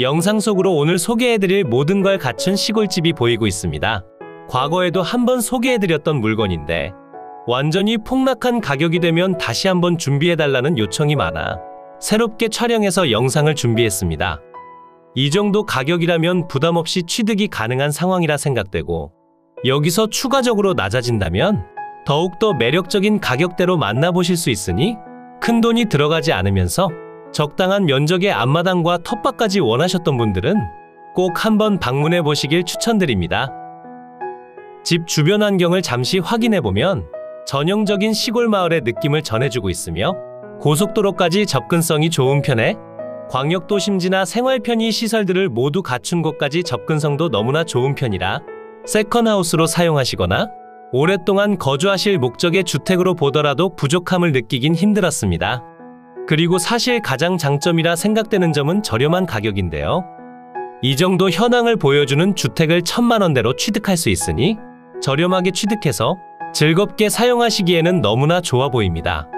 영상 속으로 오늘 소개해드릴 모든 걸 갖춘 시골집이 보이고 있습니다. 과거에도 한번 소개해드렸던 물건인데 완전히 폭락한 가격이 되면 다시 한번 준비해달라는 요청이 많아 새롭게 촬영해서 영상을 준비했습니다. 이 정도 가격이라면 부담없이 취득이 가능한 상황이라 생각되고 여기서 추가적으로 낮아진다면 더욱더 매력적인 가격대로 만나보실 수 있으니 큰돈이 들어가지 않으면서 적당한 면적의 앞마당과 텃밭까지 원하셨던 분들은 꼭 한번 방문해 보시길 추천드립니다. 집 주변 환경을 잠시 확인해 보면 전형적인 시골 마을의 느낌을 전해주고 있으며 고속도로까지 접근성이 좋은 편에 광역도심지나 생활편의 시설들을 모두 갖춘 곳까지 접근성도 너무나 좋은 편이라 세컨하우스로 사용하시거나 오랫동안 거주하실 목적의 주택으로 보더라도 부족함을 느끼긴 힘들었습니다. 그리고 사실 가장 장점이라 생각되는 점은 저렴한 가격인데요. 이 정도 현황을 보여주는 주택을 천만 원대로 취득할 수 있으니 저렴하게 취득해서 즐겁게 사용하시기에는 너무나 좋아 보입니다.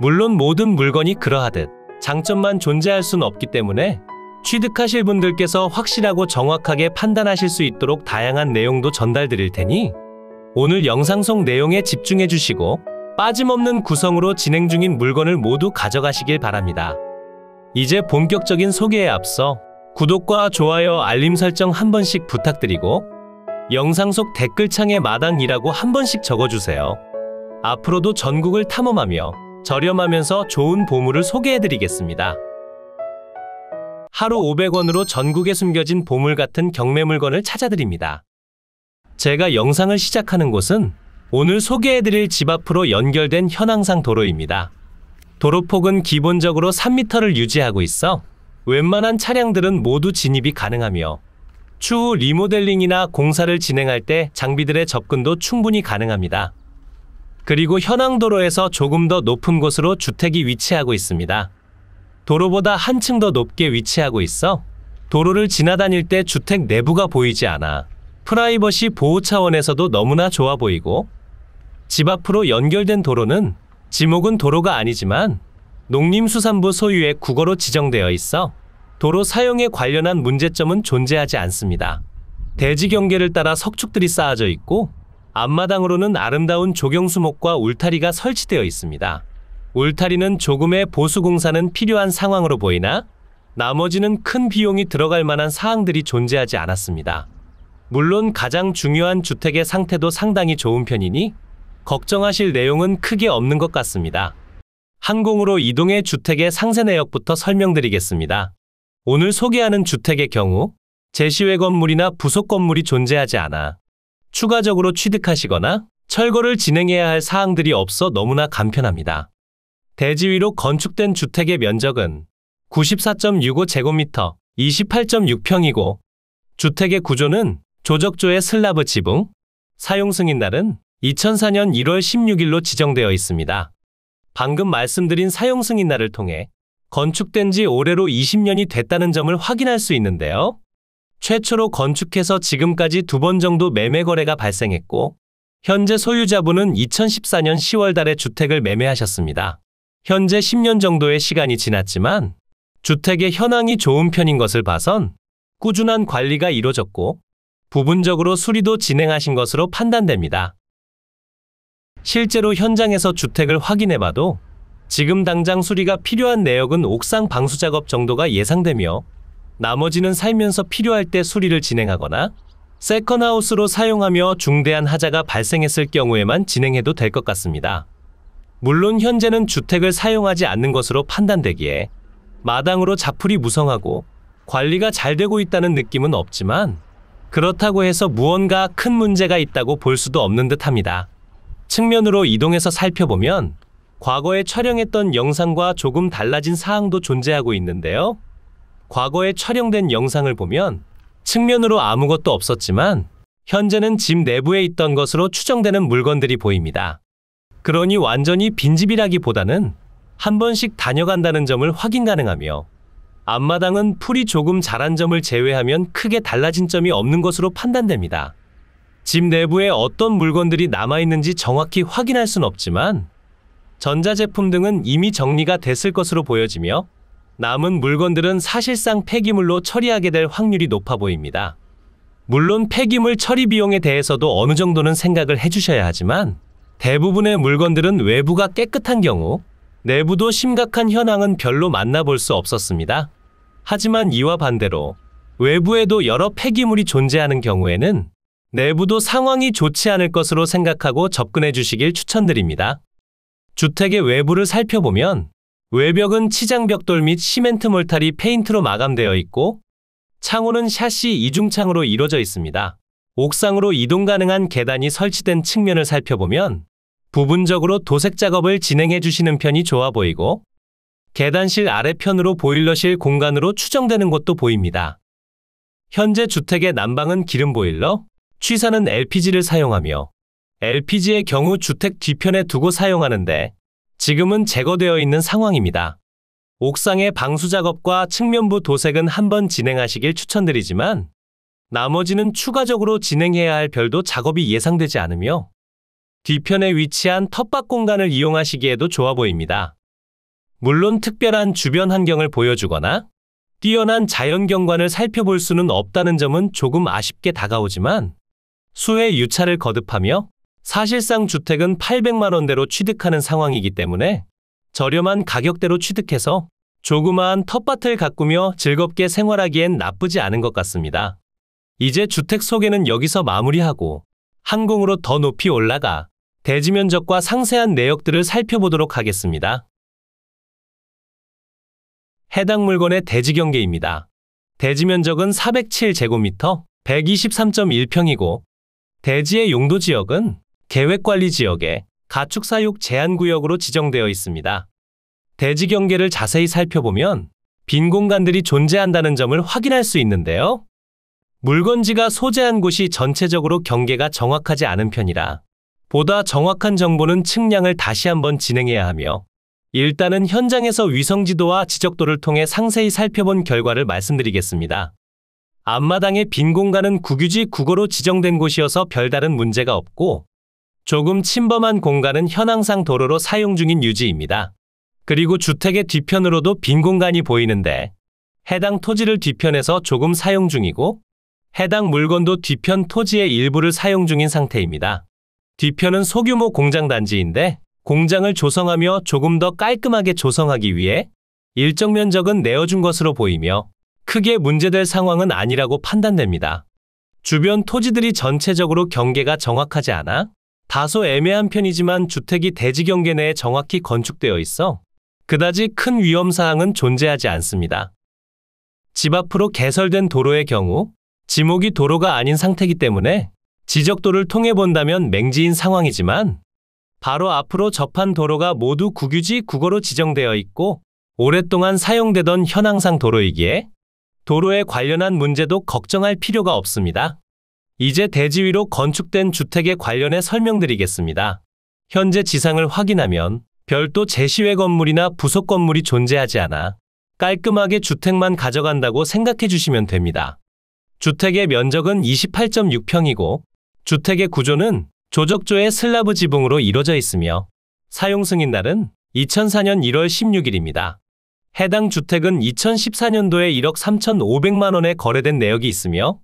물론 모든 물건이 그러하듯 장점만 존재할 수는 없기 때문에 취득하실 분들께서 확실하고 정확하게 판단하실 수 있도록 다양한 내용도 전달 드릴 테니 오늘 영상 속 내용에 집중해 주시고 빠짐없는 구성으로 진행 중인 물건을 모두 가져가시길 바랍니다. 이제 본격적인 소개에 앞서 구독과 좋아요 알림 설정 한 번씩 부탁드리고 영상 속 댓글창에 마당이라고 한 번씩 적어주세요. 앞으로도 전국을 탐험하며 저렴하면서 좋은 보물을 소개해드리겠습니다. 하루 500원으로 전국에 숨겨진 보물 같은 경매 물건을 찾아드립니다. 제가 영상을 시작하는 곳은 오늘 소개해드릴 집 앞으로 연결된 현황상 도로입니다. 도로폭은 기본적으로 3m를 유지하고 있어 웬만한 차량들은 모두 진입이 가능하며 추후 리모델링이나 공사를 진행할 때 장비들의 접근도 충분히 가능합니다. 그리고 현황도로에서 조금 더 높은 곳으로 주택이 위치하고 있습니다. 도로보다 한층 더 높게 위치하고 있어 도로를 지나다닐 때 주택 내부가 보이지 않아 프라이버시 보호 차원에서도 너무나 좋아 보이고 집 앞으로 연결된 도로는 지목은 도로가 아니지만 농림수산부 소유의 국어로 지정되어 있어 도로 사용에 관련한 문제점은 존재하지 않습니다. 대지 경계를 따라 석축들이 쌓아져 있고 앞마당으로는 아름다운 조경수목과 울타리가 설치되어 있습니다. 울타리는 조금의 보수공사는 필요한 상황으로 보이나 나머지는 큰 비용이 들어갈 만한 사항들이 존재하지 않았습니다. 물론 가장 중요한 주택의 상태도 상당히 좋은 편이니 걱정하실 내용은 크게 없는 것 같습니다. 항공으로 이동해 주택의 상세 내역부터 설명드리겠습니다. 오늘 소개하는 주택의 경우 제시외 건물이나 부속 건물이 존재하지 않아 추가적으로 취득하시거나 철거를 진행해야 할 사항들이 없어 너무나 간편합니다. 대지 위로 건축된 주택의 면적은 94.65제곱미터, 28.6평이고 주택의 구조는 조적조의 슬라브 지붕, 사용 승인 날은 2004년 1월 16일로 지정되어 있습니다. 방금 말씀드린 사용 승인 날을 통해 건축된 지 올해로 20년이 됐다는 점을 확인할 수 있는데요. 최초로 건축해서 지금까지 두 번 정도 매매 거래가 발생했고 현재 소유자분은 2014년 10월 달에 주택을 매매하셨습니다. 현재 10년 정도의 시간이 지났지만 주택의 현황이 좋은 편인 것을 봐선 꾸준한 관리가 이루어졌고 부분적으로 수리도 진행하신 것으로 판단됩니다. 실제로 현장에서 주택을 확인해봐도 지금 당장 수리가 필요한 내역은 옥상 방수 작업 정도가 예상되며 나머지는 살면서 필요할 때 수리를 진행하거나 세컨하우스로 사용하며 중대한 하자가 발생했을 경우에만 진행해도 될 것 같습니다. 물론 현재는 주택을 사용하지 않는 것으로 판단되기에 마당으로 자풀이 무성하고 관리가 잘 되고 있다는 느낌은 없지만 그렇다고 해서 무언가 큰 문제가 있다고 볼 수도 없는 듯 합니다. 측면으로 이동해서 살펴보면 과거에 촬영했던 영상과 조금 달라진 사항도 존재하고 있는데요. 과거에 촬영된 영상을 보면 측면으로 아무것도 없었지만 현재는 집 내부에 있던 것으로 추정되는 물건들이 보입니다. 그러니 완전히 빈집이라기보다는 한 번씩 다녀간다는 점을 확인 가능하며 앞마당은 풀이 조금 자란 점을 제외하면 크게 달라진 점이 없는 것으로 판단됩니다. 집 내부에 어떤 물건들이 남아있는지 정확히 확인할 순 없지만 전자제품 등은 이미 정리가 됐을 것으로 보여지며 남은 물건들은 사실상 폐기물로 처리하게 될 확률이 높아 보입니다. 물론 폐기물 처리 비용에 대해서도 어느 정도는 생각을 해주셔야 하지만 대부분의 물건들은 외부가 깨끗한 경우 내부도 심각한 현황은 별로 만나볼 수 없었습니다. 하지만 이와 반대로 외부에도 여러 폐기물이 존재하는 경우에는 내부도 상황이 좋지 않을 것으로 생각하고 접근해 주시길 추천드립니다. 주택의 외부를 살펴보면 외벽은 치장벽돌 및 시멘트 몰탈이 페인트로 마감되어 있고 창호는 샷시 이중창으로 이루어져 있습니다. 옥상으로 이동 가능한 계단이 설치된 측면을 살펴보면 부분적으로 도색 작업을 진행해 주시는 편이 좋아 보이고 계단실 아래편으로 보일러실 공간으로 추정되는 것도 보입니다. 현재 주택의 난방은 기름 보일러, 취사는 LPG를 사용하며 LPG의 경우 주택 뒤편에 두고 사용하는데 지금은 제거되어 있는 상황입니다. 옥상의 방수 작업과 측면부 도색은 한번 진행하시길 추천드리지만 나머지는 추가적으로 진행해야 할 별도 작업이 예상되지 않으며 뒤편에 위치한 텃밭 공간을 이용하시기에도 좋아 보입니다. 물론 특별한 주변 환경을 보여주거나 뛰어난 자연 경관을 살펴볼 수는 없다는 점은 조금 아쉽게 다가오지만 수혜 유찰을 거듭하며 사실상 주택은 800만 원대로 취득하는 상황이기 때문에 저렴한 가격대로 취득해서 조그마한 텃밭을 가꾸며 즐겁게 생활하기엔 나쁘지 않은 것 같습니다. 이제 주택 소개는 여기서 마무리하고 항공으로 더 높이 올라가 대지면적과 상세한 내역들을 살펴보도록 하겠습니다. 해당 물건의 대지경계입니다. 대지면적은 407제곱미터, 123.1평이고 대지의 용도 지역은 계획관리 지역의 가축 사육 제한 구역으로 지정되어 있습니다. 대지 경계를 자세히 살펴보면 빈 공간들이 존재한다는 점을 확인할 수 있는데요. 물건지가 소재한 곳이 전체적으로 경계가 정확하지 않은 편이라 보다 정확한 정보는 측량을 다시 한번 진행해야 하며 일단은 현장에서 위성지도와 지적도를 통해 상세히 살펴본 결과를 말씀드리겠습니다. 앞마당의 빈 공간은 국유지 국어로 지정된 곳이어서 별다른 문제가 없고 조금 침범한 공간은 현황상 도로로 사용 중인 유지입니다. 그리고 주택의 뒤편으로도 빈 공간이 보이는데 해당 토지를 뒤편에서 조금 사용 중이고 해당 물건도 뒤편 토지의 일부를 사용 중인 상태입니다. 뒤편은 소규모 공장 단지인데 공장을 조성하며 조금 더 깔끔하게 조성하기 위해 일정 면적은 내어준 것으로 보이며 크게 문제될 상황은 아니라고 판단됩니다. 주변 토지들이 전체적으로 경계가 정확하지 않아 다소 애매한 편이지만 주택이 대지 경계 내에 정확히 건축되어 있어 그다지 큰 위험 사항은 존재하지 않습니다. 집 앞으로 개설된 도로의 경우 지목이 도로가 아닌 상태이기 때문에 지적도를 통해 본다면 맹지인 상황이지만 바로 앞으로 접한 도로가 모두 국유지 국어로 지정되어 있고 오랫동안 사용되던 현황상 도로이기에 도로에 관련한 문제도 걱정할 필요가 없습니다. 이제 대지 위로 건축된 주택에 관련해 설명드리겠습니다. 현재 지상을 확인하면 별도 제시외 건물이나 부속 건물이 존재하지 않아 깔끔하게 주택만 가져간다고 생각해 주시면 됩니다. 주택의 면적은 28.6평이고 주택의 구조는 조적조의 슬라브 지붕으로 이루어져 있으며 사용 승인 날은 2004년 1월 16일입니다. 해당 주택은 2014년도에 1억 3,500만 원에 거래된 내역이 있으며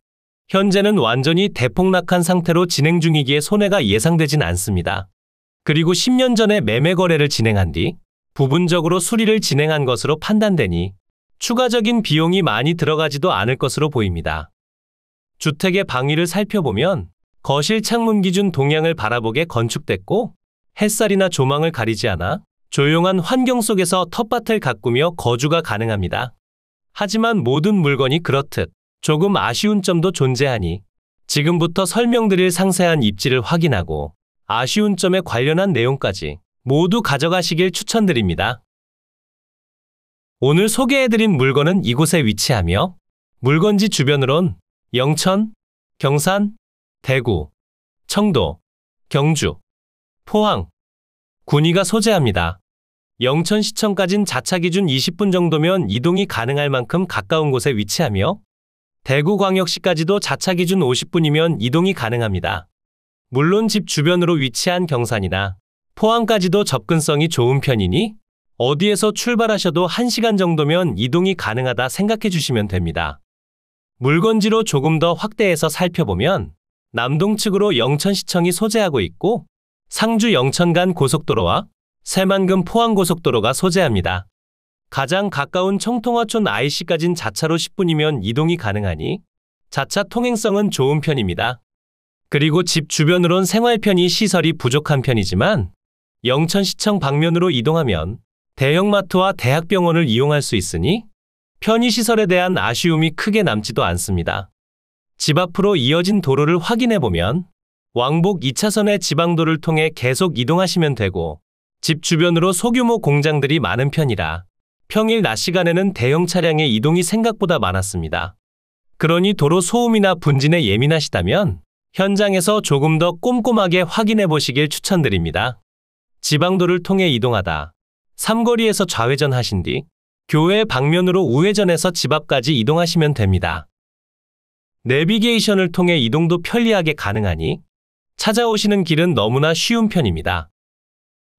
현재는 완전히 대폭락한 상태로 진행 중이기에 손해가 예상되진 않습니다. 그리고 10년 전에 매매 거래를 진행한 뒤 부분적으로 수리를 진행한 것으로 판단되니 추가적인 비용이 많이 들어가지도 않을 것으로 보입니다. 주택의 방위를 살펴보면 거실 창문 기준 동향을 바라보게 건축됐고 햇살이나 조망을 가리지 않아 조용한 환경 속에서 텃밭을 가꾸며 거주가 가능합니다. 하지만 모든 물건이 그렇듯 조금 아쉬운 점도 존재하니 지금부터 설명드릴 상세한 입지를 확인하고 아쉬운 점에 관련한 내용까지 모두 가져가시길 추천드립니다. 오늘 소개해드린 물건은 이곳에 위치하며 물건지 주변으론 영천, 경산, 대구, 청도, 경주, 포항, 군위가 소재합니다. 영천시청까진 자차 기준 20분 정도면 이동이 가능할 만큼 가까운 곳에 위치하며 대구광역시까지도 자차 기준 50분이면 이동이 가능합니다. 물론 집 주변으로 위치한 경산이나 포항까지도 접근성이 좋은 편이니 어디에서 출발하셔도 1시간 정도면 이동이 가능하다 생각해 주시면 됩니다. 물건지로 조금 더 확대해서 살펴보면 남동측으로 영천시청이 소재하고 있고 상주 영천간 고속도로와 새만금 포항고속도로가 소재합니다. 가장 가까운 청통화촌 IC까진 자차로 10분이면 이동이 가능하니 자차 통행성은 좋은 편입니다. 그리고 집 주변으론 생활편의 시설이 부족한 편이지만 영천시청 방면으로 이동하면 대형마트와 대학병원을 이용할 수 있으니 편의시설에 대한 아쉬움이 크게 남지도 않습니다. 집 앞으로 이어진 도로를 확인해 보면 왕복 2차선의 지방도를 통해 계속 이동하시면 되고 집 주변으로 소규모 공장들이 많은 편이라 평일 낮 시간에는 대형 차량의 이동이 생각보다 많았습니다. 그러니 도로 소음이나 분진에 예민하시다면 현장에서 조금 더 꼼꼼하게 확인해 보시길 추천드립니다. 지방도를 통해 이동하다. 삼거리에서 좌회전 하신 뒤 교외 방면으로 우회전해서 집 앞까지 이동하시면 됩니다. 내비게이션을 통해 이동도 편리하게 가능하니 찾아오시는 길은 너무나 쉬운 편입니다.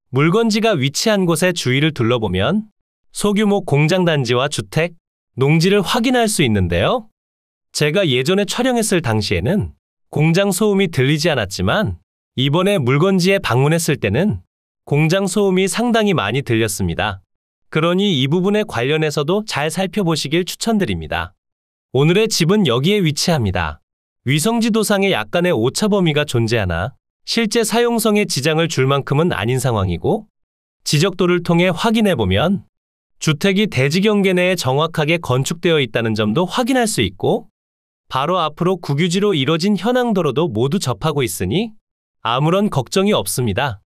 물건지가 위치한 곳의 주위를 둘러보면 소규모 공장 단지와 주택, 농지를 확인할 수 있는데요. 제가 예전에 촬영했을 당시에는 공장 소음이 들리지 않았지만 이번에 물건지에 방문했을 때는 공장 소음이 상당히 많이 들렸습니다. 그러니 이 부분에 관련해서도 잘 살펴보시길 추천드립니다. 오늘의 집은 여기에 위치합니다. 위성지도상에 약간의 오차 범위가 존재하나 실제 사용성에 지장을 줄 만큼은 아닌 상황이고 지적도를 통해 확인해보면 주택이 대지 경계 내에 정확하게 건축되어 있다는 점도 확인할 수 있고 바로 앞으로 국유지로 이뤄진 현황도로도 모두 접하고 있으니 아무런 걱정이 없습니다.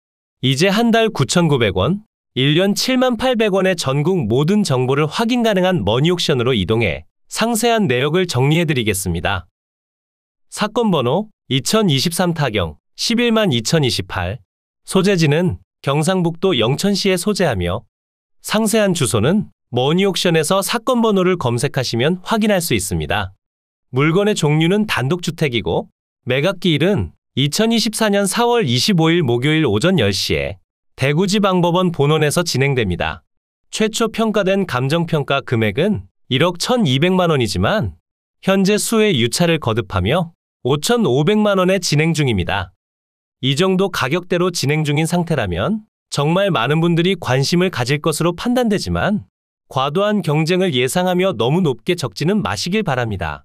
이제 한 달 9,900원, 1년 78,000원의 전국 모든 정보를 확인 가능한 머니옥션으로 이동해 상세한 내역을 정리해드리겠습니다. 사건 번호 2023 타경 11만 2028 소재지는 경상북도 영천시에 소재하며 상세한 주소는 머니옥션에서 사건 번호를 검색하시면 확인할 수 있습니다. 물건의 종류는 단독주택이고 매각기일은 2024년 4월 25일 목요일 오전 10시에 대구지방법원 본원에서 진행됩니다. 최초 평가된 감정평가 금액은 1억 1200만 원이지만 현재 수의 유차를 거듭하며 5,500만 원에 진행 중입니다. 이 정도 가격대로 진행 중인 상태라면 정말 많은 분들이 관심을 가질 것으로 판단되지만 과도한 경쟁을 예상하며 너무 높게 적지는 마시길 바랍니다.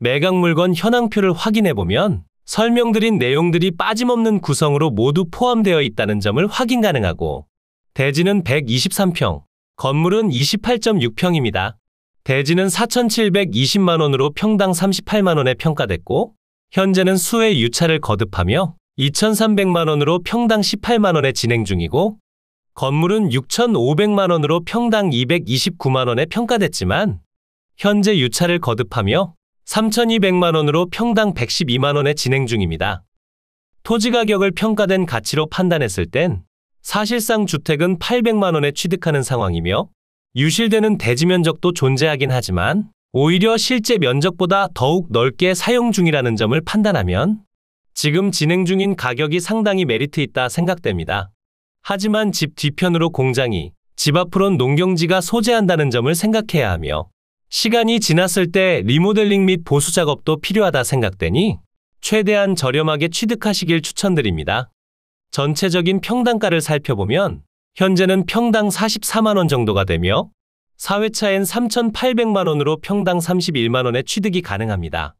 매각 물건 현황표를 확인해 보면 설명드린 내용들이 빠짐없는 구성으로 모두 포함되어 있다는 점을 확인 가능하고 대지는 123평, 건물은 28.6평입니다. 대지는 4,720만 원으로 평당 38만 원에 평가됐고 현재는 수의 유찰을 거듭하며 2,300만 원으로 평당 18만 원에 진행 중이고 건물은 6,500만 원으로 평당 229만 원에 평가됐지만 현재 유찰을 거듭하며 3,200만 원으로 평당 112만 원에 진행 중입니다. 토지 가격을 평가된 가치로 판단했을 땐 사실상 주택은 800만 원에 취득하는 상황이며 유실되는 대지 면적도 존재하긴 하지만 오히려 실제 면적보다 더욱 넓게 사용 중이라는 점을 판단하면 지금 진행 중인 가격이 상당히 메리트 있다 생각됩니다. 하지만 집 뒤편으로 공장이 집 앞으론 농경지가 소재한다는 점을 생각해야 하며 시간이 지났을 때 리모델링 및 보수 작업도 필요하다 생각되니 최대한 저렴하게 취득하시길 추천드립니다. 전체적인 평단가를 살펴보면 현재는 평당 44만 원 정도가 되며 4회차엔 3,800만 원으로 평당 31만 원의 취득이 가능합니다.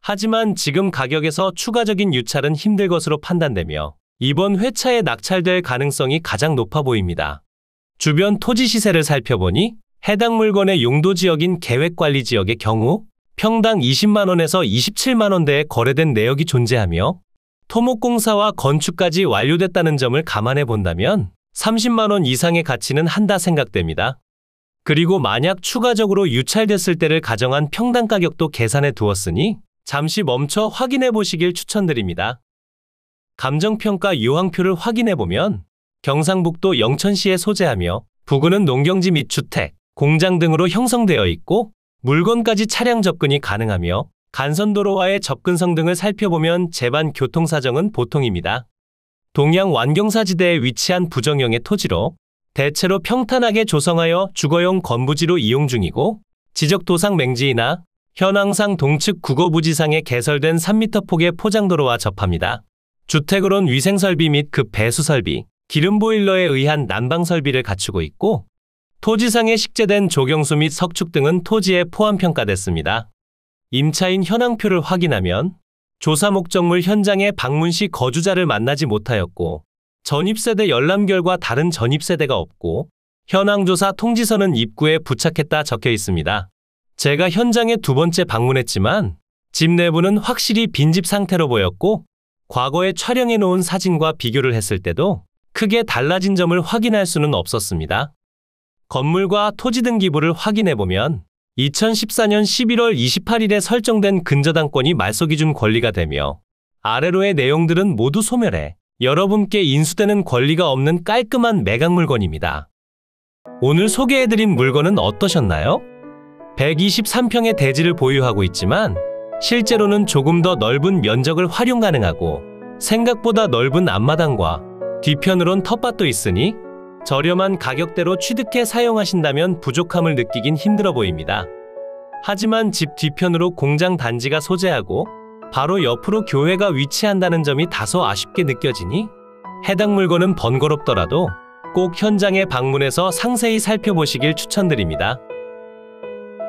하지만 지금 가격에서 추가적인 유찰은 힘들 것으로 판단되며 이번 회차에 낙찰될 가능성이 가장 높아 보입니다. 주변 토지 시세를 살펴보니 해당 물건의 용도 지역인 계획관리 지역의 경우 평당 20만원에서 27만원대에 거래된 내역이 존재하며 토목공사와 건축까지 완료됐다는 점을 감안해 본다면 30만원 이상의 가치는 한다 생각됩니다. 그리고 만약 추가적으로 유찰됐을 때를 가정한 평당 가격도 계산해 두었으니 잠시 멈춰 확인해 보시길 추천드립니다. 감정평가 유황표를 확인해 보면 경상북도 영천시에 소재하며 부근은 농경지 및 주택, 공장 등으로 형성되어 있고 물건까지 차량 접근이 가능하며 간선도로와의 접근성 등을 살펴보면 재반 교통사정은 보통입니다. 동양 완경사지대에 위치한 부정형의 토지로 대체로 평탄하게 조성하여 주거용 건부지로 이용 중이고 지적도상 맹지이나 현황상 동측 국어부지상에 개설된 3m 폭의 포장도로와 접합니다. 주택으론 위생설비 및 그 배수설비, 기름보일러에 의한 난방설비를 갖추고 있고 토지상에 식재된 조경수 및 석축 등은 토지에 포함 평가됐습니다. 임차인 현황표를 확인하면 조사 목적물 현장에 방문 시 거주자를 만나지 못하였고 전입세대 열람 결과 다른 전입세대가 없고 현황조사 통지서는 입구에 부착했다 적혀 있습니다. 제가 현장에 두 번째 방문했지만 집 내부는 확실히 빈집 상태로 보였고 과거에 촬영해 놓은 사진과 비교를 했을 때도 크게 달라진 점을 확인할 수는 없었습니다. 건물과 토지 등기부를 확인해 보면 2014년 11월 28일에 설정된 근저당권이 말소기준 권리가 되며 아래로의 내용들은 모두 소멸해 여러분께 인수되는 권리가 없는 깔끔한 매각 물건입니다. 오늘 소개해드린 물건은 어떠셨나요? 123평의 대지를 보유하고 있지만 실제로는 조금 더 넓은 면적을 활용 가능하고 생각보다 넓은 앞마당과 뒤편으론 텃밭도 있으니 저렴한 가격대로 취득해 사용하신다면 부족함을 느끼긴 힘들어 보입니다. 하지만 집 뒤편으로 공장 단지가 소재하고 바로 옆으로 교회가 위치한다는 점이 다소 아쉽게 느껴지니 해당 물건은 번거롭더라도 꼭 현장에 방문해서 상세히 살펴보시길 추천드립니다.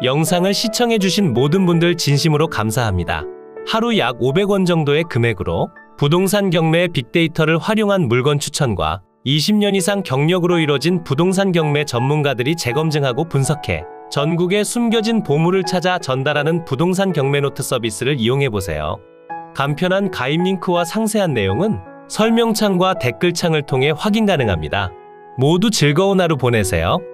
영상을 시청해주신 모든 분들 진심으로 감사합니다. 하루 약 500원 정도의 금액으로 부동산 경매 빅데이터를 활용한 물건 추천과 20년 이상 경력으로 이뤄진 부동산 경매 전문가들이 재검증하고 분석해 전국의 숨겨진 보물을 찾아 전달하는 부동산 경매노트 서비스를 이용해보세요. 간편한 가입 링크와 상세한 내용은 설명창과 댓글창을 통해 확인 가능합니다. 모두 즐거운 하루 보내세요.